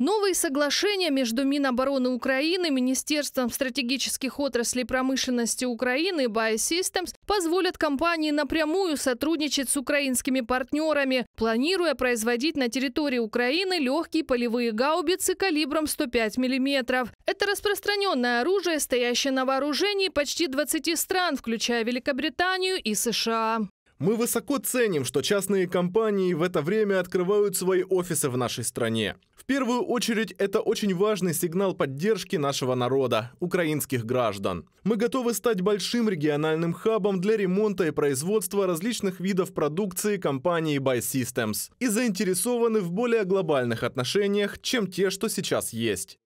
Новые соглашения между Минобороны Украины, Министерством стратегических отраслей промышленности Украины и Biosystems позволят компании напрямую сотрудничать с украинскими партнерами, планируя производить на территории Украины легкие полевые гаубицы калибром 105 мм. Это распространенное оружие, стоящее на вооружении почти 20 стран, включая Великобританию и США. Мы высоко ценим, что частные компании в это время открывают свои офисы в нашей стране. В первую очередь, это очень важный сигнал поддержки нашего народа, украинских граждан. Мы готовы стать большим региональным хабом для ремонта и производства различных видов продукции компании Buy Systems и заинтересованы в более глобальных отношениях, чем те, что сейчас есть.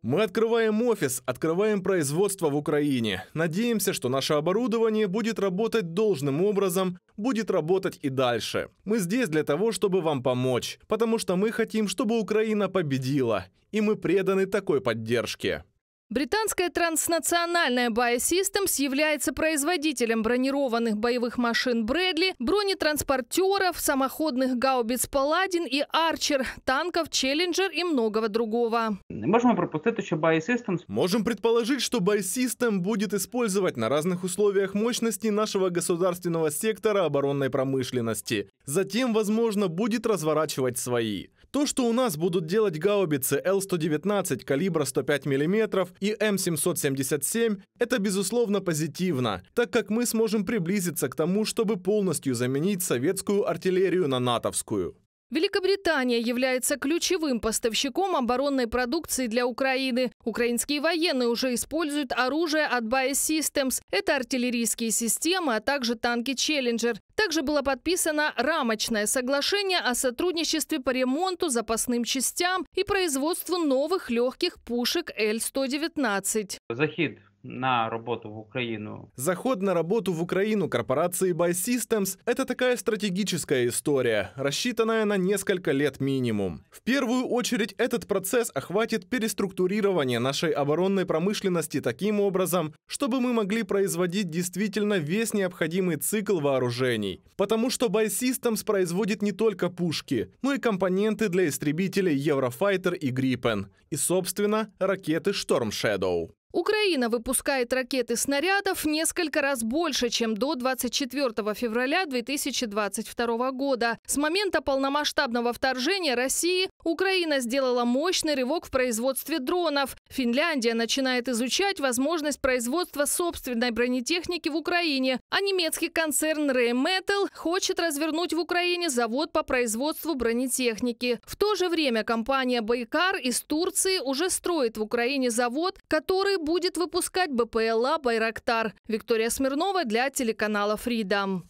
Мы открываем офис, открываем производство в Украине. Надеемся, что наше оборудование будет работать должным образом, будет работать и дальше. Мы здесь для того, чтобы вам помочь, потому что мы хотим, чтобы Украина победила, и мы преданы такой поддержке. Британская транснациональная Bae является производителем бронированных боевых машин Брэдли, бронетранспортеров, самоходных гаубиц Паладин и Арчер, танков Челленджер и многого другого. Можем пропустить еще Bae Можем предположить, что Bae будет использовать на разных условиях мощности нашего государственного сектора оборонной промышленности. Затем, возможно, будет разворачивать свои. То, что у нас будут делать гаубицы l 119 калибра 105 мм и М777, это безусловно позитивно, так как мы сможем приблизиться к тому, чтобы полностью заменить советскую артиллерию на натовскую. Великобритания является ключевым поставщиком оборонной продукции для Украины. Украинские военные уже используют оружие от Bae Systems. Это артиллерийские системы, а также танки Challenger. Также было подписано рамочное соглашение о сотрудничестве по ремонту, запасным частям и производству новых легких пушек l 119 Захід на работу в Украину. Заход на работу в Украину корпорации Buy Systems – это такая стратегическая история, рассчитанная на несколько лет минимум. В первую очередь этот процесс охватит переструктурирование нашей оборонной промышленности таким образом, чтобы мы могли производить действительно весь необходимый цикл вооружений. Потому что Buy Systems производит не только пушки, но и компоненты для истребителей Eurofighter и Gripen, и, собственно, ракеты Storm Shadow. Украина выпускает ракеты и снарядов несколько раз больше, чем до 24 февраля 2022 года. С момента полномасштабного вторжения России Украина сделала мощный рывок в производстве дронов. Финляндия начинает изучать возможность производства собственной бронетехники в Украине, а немецкий концерн Rheinmetall хочет развернуть в Украине завод по производству бронетехники. В то же время компания Байкар из Турции уже строит в Украине завод, который будет выпускать БПЛА «Байрактар». Виктория Смирнова для телеканала «Фридом».